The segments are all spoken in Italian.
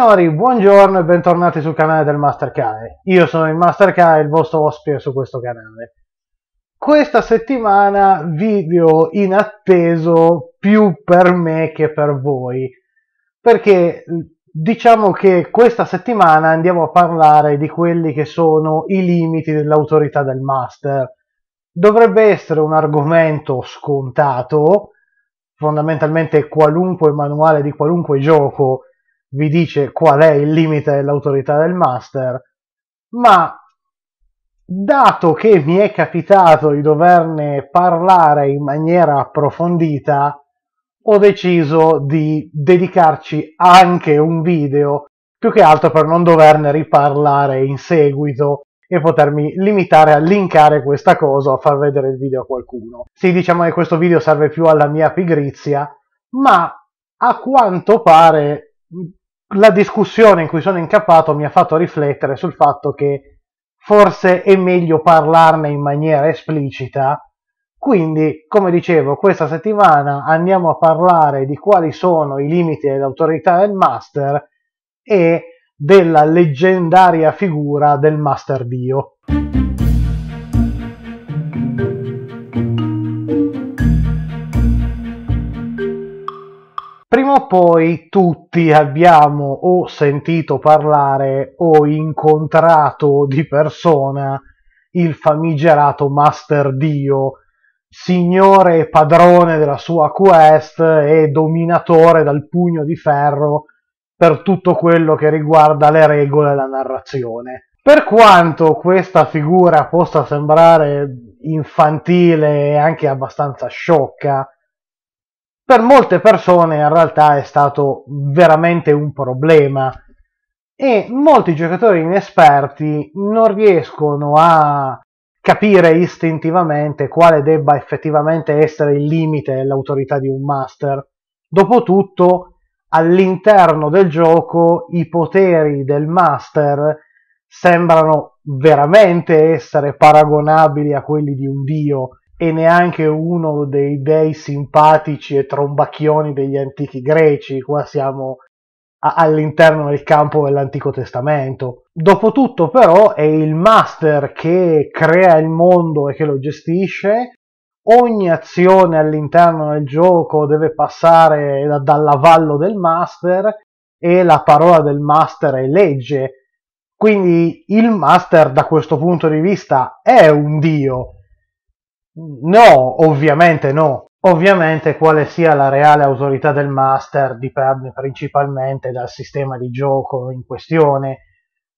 Signori, buongiorno e bentornati sul canale del Master Kai. Io sono il Master Kai, il vostro ospite su questo canale. Questa settimana video inatteso più per me che per voi, perché diciamo che questa settimana andiamo a parlare di quelli che sono i limiti dell'autorità del Master. Dovrebbe essere un argomento scontato, fondamentalmente qualunque manuale di qualunque gioco vi dice qual è il limite dell'autorità del master, ma dato che mi è capitato di doverne parlare in maniera approfondita, ho deciso di dedicarci anche un video, più che altro per non doverne riparlare in seguito e potermi limitare a linkare questa cosa o a far vedere il video a qualcuno. Sì, diciamo che questo video serve più alla mia pigrizia, ma a quanto pare la discussione in cui sono incappato mi ha fatto riflettere sul fatto che forse è meglio parlarne in maniera esplicita. Quindi, come dicevo, questa settimana andiamo a parlare di quali sono i limiti dell'autorità del master e della leggendaria figura del master Dio. Prima o poi tutti abbiamo o sentito parlare o incontrato di persona il famigerato Master Dio, signore e padrone della sua quest e dominatore dal pugno di ferro per tutto quello che riguarda le regole e la narrazione. Per quanto questa figura possa sembrare infantile e anche abbastanza sciocca, per molte persone in realtà è stato veramente un problema e molti giocatori inesperti non riescono a capire istintivamente quale debba effettivamente essere il limite e l'autorità di un master. Dopotutto, all'interno del gioco i poteri del master sembrano veramente essere paragonabili a quelli di un dio, e neanche uno dei dei simpatici e trombacchioni degli antichi greci, qua siamo a- all'interno del campo dell'Antico Testamento. Dopotutto però è il master che crea il mondo e che lo gestisce, ogni azione all'interno del gioco deve passare da- dall'avallo del master e la parola del master è legge. Quindi il master da questo punto di vista è un dio, No, ovviamente no. Ovviamente quale sia la reale autorità del master dipende principalmente dal sistema di gioco in questione.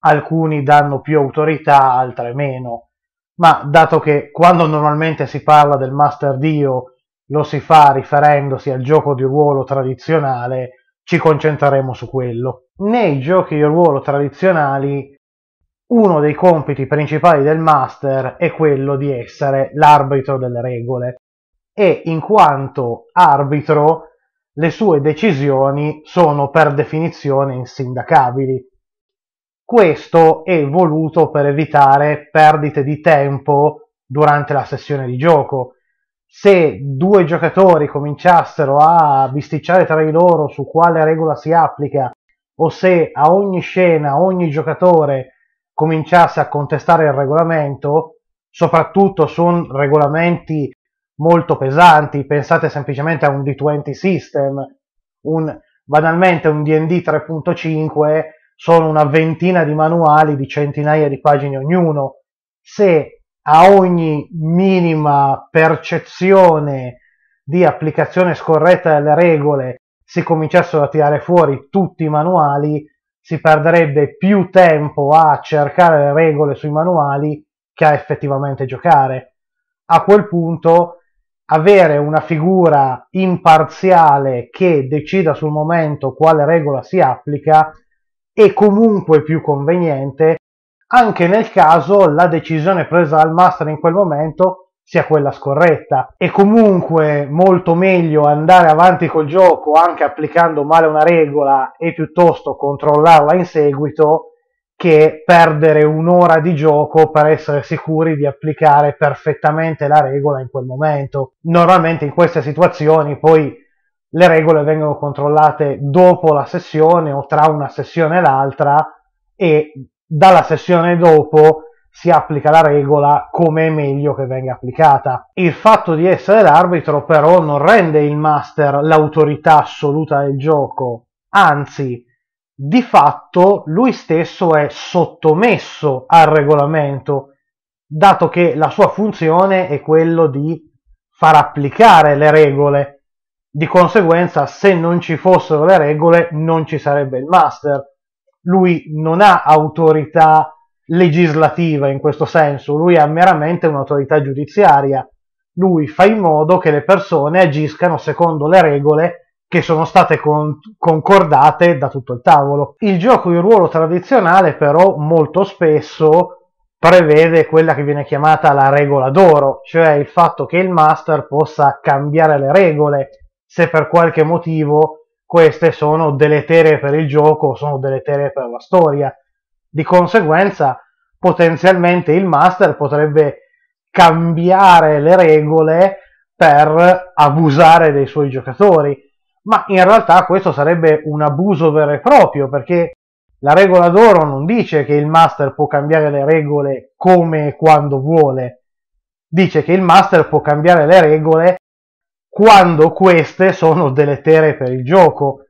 Alcuni danno più autorità, altre meno. Ma dato che quando normalmente si parla del master Dio lo si fa riferendosi al gioco di ruolo tradizionale, ci concentreremo su quello. Nei giochi di ruolo tradizionali uno dei compiti principali del master è quello di essere l'arbitro delle regole e in quanto arbitro le sue decisioni sono per definizione insindacabili. Questo è voluto per evitare perdite di tempo durante la sessione di gioco. Se due giocatori cominciassero a bisticciare tra di loro su quale regola si applica o se a ogni scena ogni giocatore cominciasse a contestare il regolamento, soprattutto su regolamenti molto pesanti, pensate semplicemente a un D20 system, un, banalmente un DD 3.5 sono una ventina di manuali di centinaia di pagine ognuno. Se a ogni minima percezione di applicazione scorretta delle regole si cominciassero a tirare fuori tutti i manuali, si perderebbe più tempo a cercare le regole sui manuali che a effettivamente giocare. A quel punto avere una figura imparziale che decida sul momento quale regola si applica è comunque più conveniente anche nel caso la decisione presa dal master in quel momento sia quella scorretta. È comunque molto meglio andare avanti col gioco anche applicando male una regola e piuttosto controllarla in seguito che perdere un'ora di gioco per essere sicuri di applicare perfettamente la regola in quel momento. Normalmente in queste situazioni poi le regole vengono controllate dopo la sessione o tra una sessione e l'altra e dalla sessione dopo si applica la regola come è meglio che venga applicata. Il fatto di essere l'arbitro però non rende il master l'autorità assoluta del gioco, anzi, di fatto lui stesso è sottomesso al regolamento, dato che la sua funzione è quello di far applicare le regole. Di conseguenza, se non ci fossero le regole, non ci sarebbe il master. Lui non ha autorità legislativa in questo senso, lui ha meramente un'autorità giudiziaria, lui fa in modo che le persone agiscano secondo le regole che sono state con- concordate da tutto il tavolo. Il gioco di ruolo tradizionale però molto spesso prevede quella che viene chiamata la regola d'oro, cioè il fatto che il master possa cambiare le regole se per qualche motivo queste sono deleterie per il gioco o sono deleterie per la storia. Di conseguenza, potenzialmente il master potrebbe cambiare le regole per abusare dei suoi giocatori, ma in realtà questo sarebbe un abuso vero e proprio perché la regola d'oro non dice che il master può cambiare le regole come e quando vuole, dice che il master può cambiare le regole quando queste sono deletere per il gioco,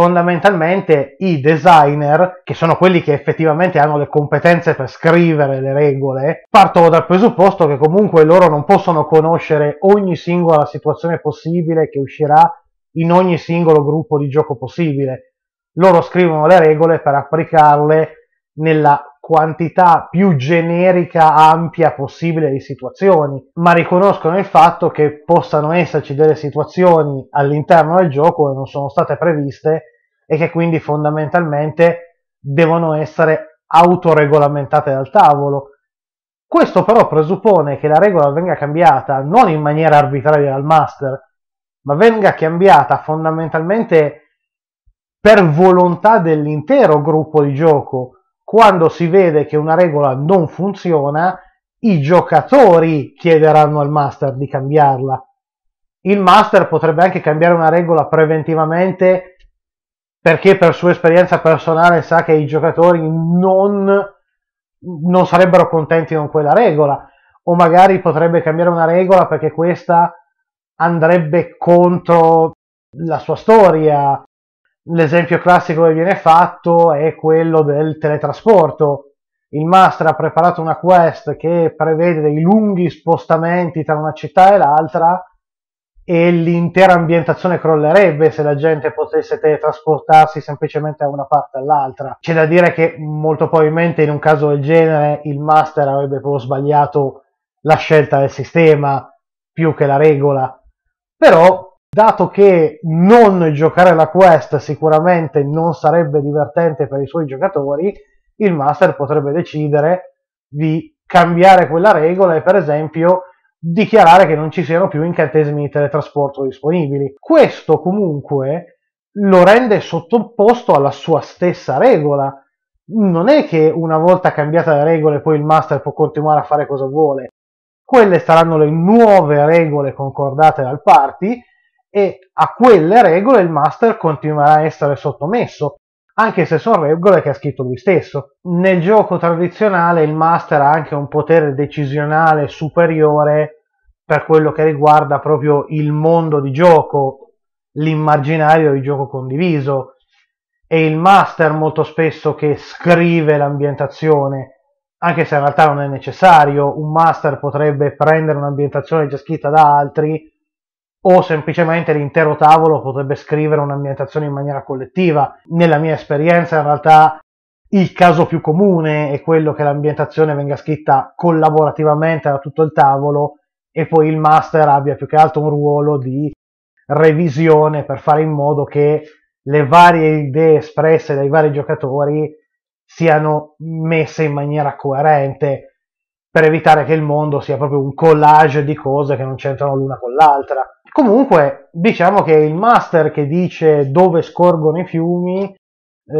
fondamentalmente i designer, che sono quelli che effettivamente hanno le competenze per scrivere le regole, partono dal presupposto che comunque loro non possono conoscere ogni singola situazione possibile che uscirà in ogni singolo gruppo di gioco possibile. Loro scrivono le regole per applicarle nella quantità più generica, ampia possibile di situazioni, ma riconoscono il fatto che possano esserci delle situazioni all'interno del gioco che non sono state previste e che quindi fondamentalmente devono essere autoregolamentate dal tavolo. Questo però presuppone che la regola venga cambiata non in maniera arbitraria dal master, ma venga cambiata fondamentalmente per volontà dell'intero gruppo di gioco quando si vede che una regola non funziona, i giocatori chiederanno al master di cambiarla. Il master potrebbe anche cambiare una regola preventivamente perché per sua esperienza personale sa che i giocatori non, non sarebbero contenti con quella regola o magari potrebbe cambiare una regola perché questa andrebbe contro la sua storia l'esempio classico che viene fatto è quello del teletrasporto. Il master ha preparato una quest che prevede dei lunghi spostamenti tra una città e l'altra e l'intera ambientazione crollerebbe se la gente potesse teletrasportarsi semplicemente da una parte all'altra. C'è da dire che molto probabilmente in un caso del genere il master avrebbe proprio sbagliato la scelta del sistema più che la regola. Però dato che non giocare la quest sicuramente non sarebbe divertente per i suoi giocatori, il master potrebbe decidere di cambiare quella regola e per esempio dichiarare che non ci siano più incantesimi di teletrasporto disponibili. Questo comunque lo rende sottoposto alla sua stessa regola. Non è che una volta cambiate le regole poi il master può continuare a fare cosa vuole. Quelle saranno le nuove regole concordate dal party e a quelle regole il master continuerà a essere sottomesso, anche se sono regole che ha scritto lui stesso. Nel gioco tradizionale il master ha anche un potere decisionale superiore per quello che riguarda proprio il mondo di gioco, l'immaginario di gioco condiviso. È il master molto spesso che scrive l'ambientazione, anche se in realtà non è necessario, un master potrebbe prendere un'ambientazione già scritta da altri o semplicemente l'intero tavolo potrebbe scrivere un'ambientazione in maniera collettiva. Nella mia esperienza, in realtà, il caso più comune è quello che l'ambientazione venga scritta collaborativamente da tutto il tavolo e poi il master abbia più che altro un ruolo di revisione per fare in modo che le varie idee espresse dai vari giocatori siano messe in maniera coerente per evitare che il mondo sia proprio un collage di cose che non c'entrano l'una con l'altra Comunque, diciamo che il master che dice dove scorgono i fiumi, eh,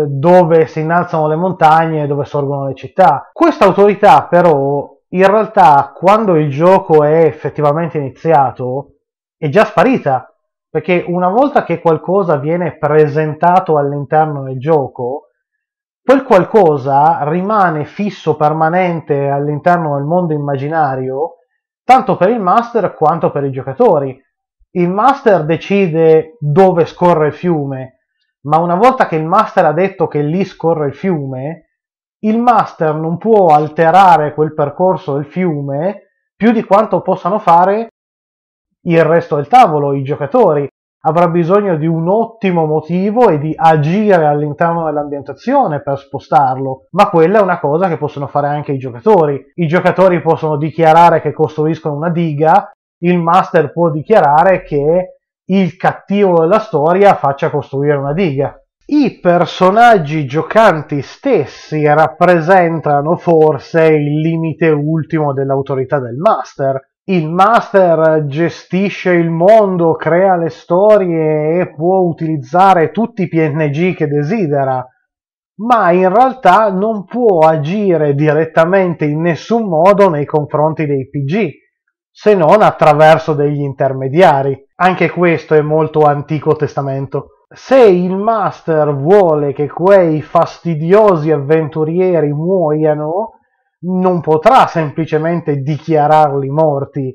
dove si innalzano le montagne, dove sorgono le città. Questa autorità però in realtà quando il gioco è effettivamente iniziato è già sparita, perché una volta che qualcosa viene presentato all'interno del gioco, quel qualcosa rimane fisso, permanente all'interno del mondo immaginario, tanto per il master quanto per i giocatori il master decide dove scorre il fiume, ma una volta che il master ha detto che lì scorre il fiume, il master non può alterare quel percorso del fiume più di quanto possano fare il resto del tavolo, i giocatori. Avrà bisogno di un ottimo motivo e di agire all'interno dell'ambientazione per spostarlo, ma quella è una cosa che possono fare anche i giocatori. I giocatori possono dichiarare che costruiscono una diga il master può dichiarare che il cattivo della storia faccia costruire una diga. I personaggi giocanti stessi rappresentano forse il limite ultimo dell'autorità del master. Il master gestisce il mondo, crea le storie e può utilizzare tutti i PNG che desidera, ma in realtà non può agire direttamente in nessun modo nei confronti dei PG se non attraverso degli intermediari. Anche questo è molto Antico Testamento. Se il master vuole che quei fastidiosi avventurieri muoiano, non potrà semplicemente dichiararli morti,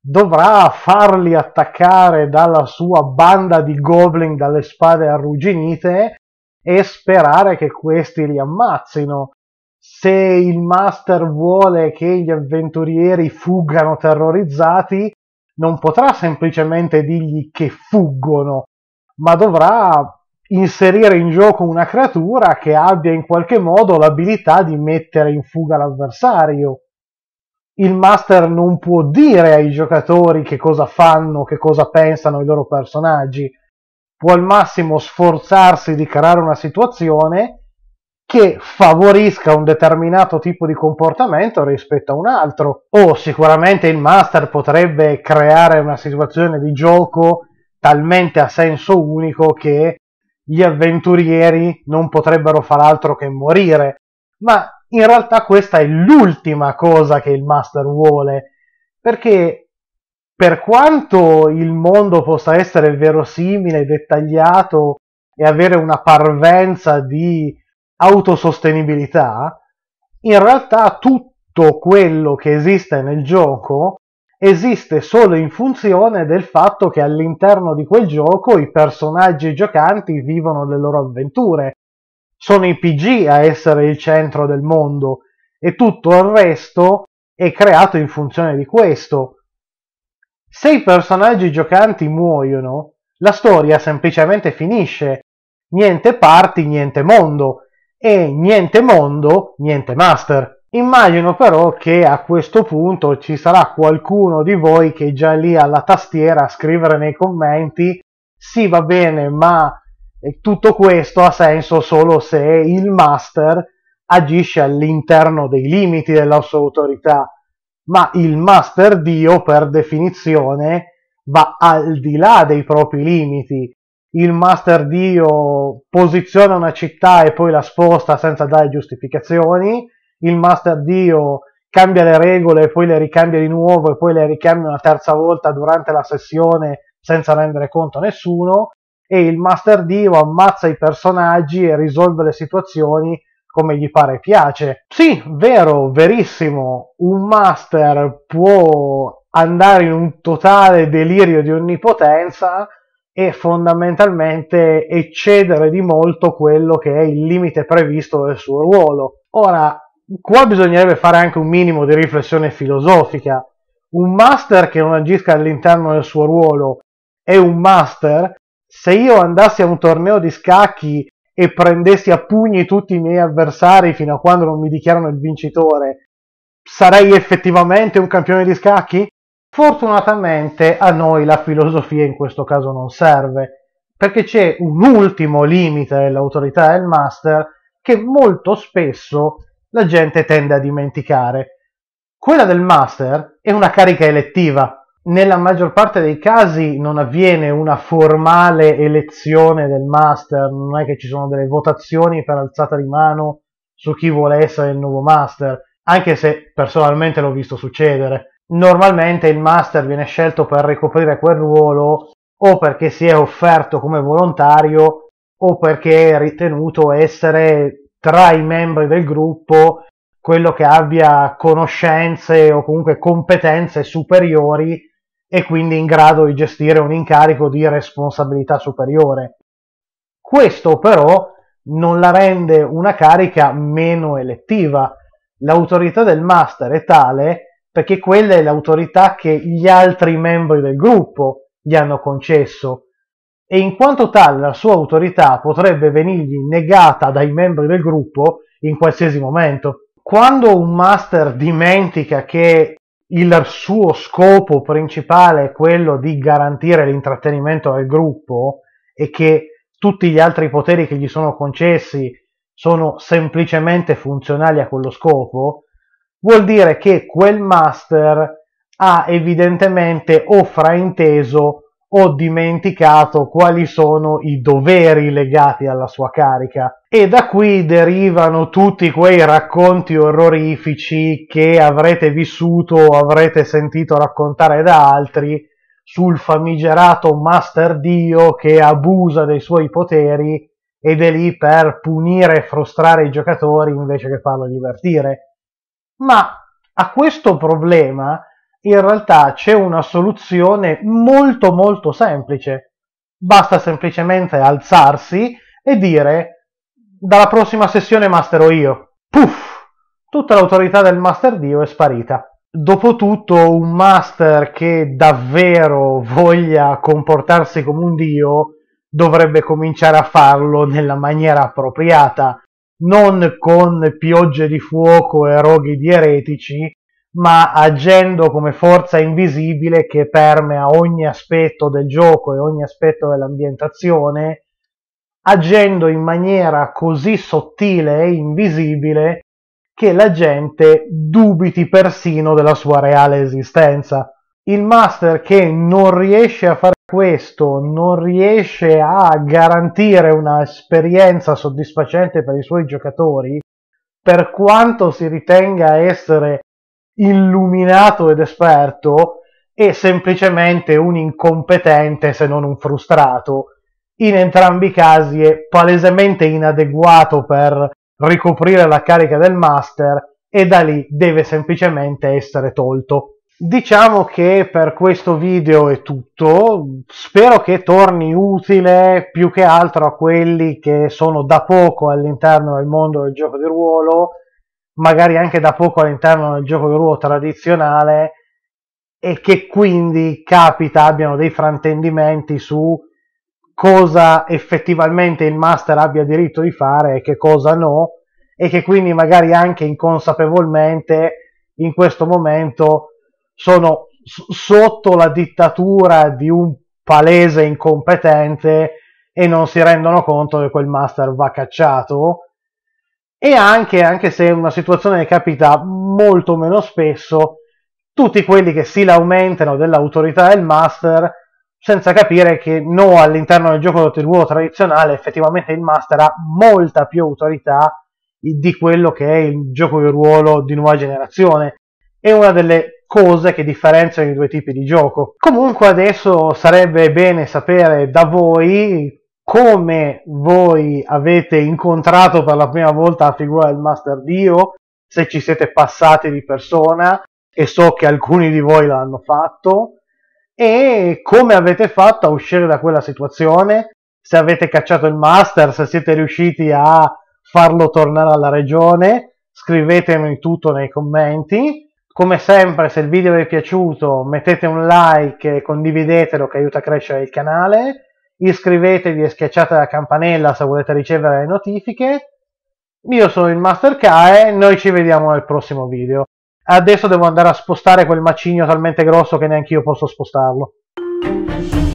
dovrà farli attaccare dalla sua banda di goblin dalle spade arrugginite e sperare che questi li ammazzino se il master vuole che gli avventurieri fuggano terrorizzati, non potrà semplicemente dirgli che fuggono, ma dovrà inserire in gioco una creatura che abbia in qualche modo l'abilità di mettere in fuga l'avversario. Il master non può dire ai giocatori che cosa fanno, che cosa pensano i loro personaggi. Può al massimo sforzarsi di creare una situazione che favorisca un determinato tipo di comportamento rispetto a un altro. O sicuramente il master potrebbe creare una situazione di gioco talmente a senso unico che gli avventurieri non potrebbero far altro che morire. Ma in realtà questa è l'ultima cosa che il master vuole, perché per quanto il mondo possa essere verosimile, dettagliato e avere una parvenza di autosostenibilità, in realtà tutto quello che esiste nel gioco esiste solo in funzione del fatto che all'interno di quel gioco i personaggi giocanti vivono le loro avventure. Sono i PG a essere il centro del mondo e tutto il resto è creato in funzione di questo. Se i personaggi giocanti muoiono, la storia semplicemente finisce. Niente parti, niente mondo e niente mondo, niente master. Immagino però che a questo punto ci sarà qualcuno di voi che è già lì alla tastiera a scrivere nei commenti sì va bene ma eh, tutto questo ha senso solo se il master agisce all'interno dei limiti della sua autorità, ma il master Dio per definizione va al di là dei propri limiti il Master Dio posiziona una città e poi la sposta senza dare giustificazioni, il Master Dio cambia le regole e poi le ricambia di nuovo e poi le ricambia una terza volta durante la sessione senza rendere conto a nessuno e il Master Dio ammazza i personaggi e risolve le situazioni come gli pare e piace. Sì, vero, verissimo, un Master può andare in un totale delirio di onnipotenza e fondamentalmente eccedere di molto quello che è il limite previsto del suo ruolo. Ora, qua bisognerebbe fare anche un minimo di riflessione filosofica. Un master che non agisca all'interno del suo ruolo è un master. Se io andassi a un torneo di scacchi e prendessi a pugni tutti i miei avversari fino a quando non mi dichiarano il vincitore, sarei effettivamente un campione di scacchi? Fortunatamente a noi la filosofia in questo caso non serve, perché c'è un ultimo limite dell'autorità del master che molto spesso la gente tende a dimenticare. Quella del master è una carica elettiva. Nella maggior parte dei casi non avviene una formale elezione del master, non è che ci sono delle votazioni per alzata di mano su chi vuole essere il nuovo master, anche se personalmente l'ho visto succedere normalmente il master viene scelto per ricoprire quel ruolo o perché si è offerto come volontario o perché è ritenuto essere tra i membri del gruppo quello che abbia conoscenze o comunque competenze superiori e quindi in grado di gestire un incarico di responsabilità superiore. Questo però non la rende una carica meno elettiva. L'autorità del master è tale perché quella è l'autorità che gli altri membri del gruppo gli hanno concesso e in quanto tale la sua autorità potrebbe venirgli negata dai membri del gruppo in qualsiasi momento. Quando un master dimentica che il suo scopo principale è quello di garantire l'intrattenimento del gruppo e che tutti gli altri poteri che gli sono concessi sono semplicemente funzionali a quello scopo, vuol dire che quel master ha evidentemente o frainteso o dimenticato quali sono i doveri legati alla sua carica e da qui derivano tutti quei racconti orrorifici che avrete vissuto o avrete sentito raccontare da altri sul famigerato Master Dio che abusa dei suoi poteri ed è lì per punire e frustrare i giocatori invece che farlo divertire ma a questo problema in realtà c'è una soluzione molto molto semplice. Basta semplicemente alzarsi e dire dalla prossima sessione masterò io. Puff! Tutta l'autorità del master Dio è sparita. Dopotutto un master che davvero voglia comportarsi come un Dio dovrebbe cominciare a farlo nella maniera appropriata, non con piogge di fuoco e roghi di eretici, ma agendo come forza invisibile che permea ogni aspetto del gioco e ogni aspetto dell'ambientazione, agendo in maniera così sottile e invisibile che la gente dubiti persino della sua reale esistenza. Il master che non riesce a fare questo non riesce a garantire un'esperienza soddisfacente per i suoi giocatori, per quanto si ritenga essere illuminato ed esperto, è semplicemente un incompetente se non un frustrato. In entrambi i casi è palesemente inadeguato per ricoprire la carica del master e da lì deve semplicemente essere tolto. Diciamo che per questo video è tutto, spero che torni utile più che altro a quelli che sono da poco all'interno del mondo del gioco di ruolo, magari anche da poco all'interno del gioco di ruolo tradizionale e che quindi capita abbiano dei frantendimenti su cosa effettivamente il master abbia diritto di fare e che cosa no e che quindi magari anche inconsapevolmente in questo momento sono sotto la dittatura di un palese incompetente e non si rendono conto che quel master va cacciato e anche, anche se una situazione che capita molto meno spesso, tutti quelli che si lamentano dell'autorità del master senza capire che no all'interno del gioco di ruolo tradizionale effettivamente il master ha molta più autorità di quello che è il gioco di ruolo di nuova generazione. è una delle cose che differenziano i due tipi di gioco. Comunque adesso sarebbe bene sapere da voi come voi avete incontrato per la prima volta la figura del Master Dio, se ci siete passati di persona, e so che alcuni di voi l'hanno fatto, e come avete fatto a uscire da quella situazione, se avete cacciato il Master, se siete riusciti a farlo tornare alla regione, scrivetemi tutto nei commenti come sempre, se il video vi è piaciuto, mettete un like e condividetelo che aiuta a crescere il canale. Iscrivetevi e schiacciate la campanella se volete ricevere le notifiche. Io sono il Master Kae, noi ci vediamo nel prossimo video. Adesso devo andare a spostare quel macigno talmente grosso che neanche io posso spostarlo.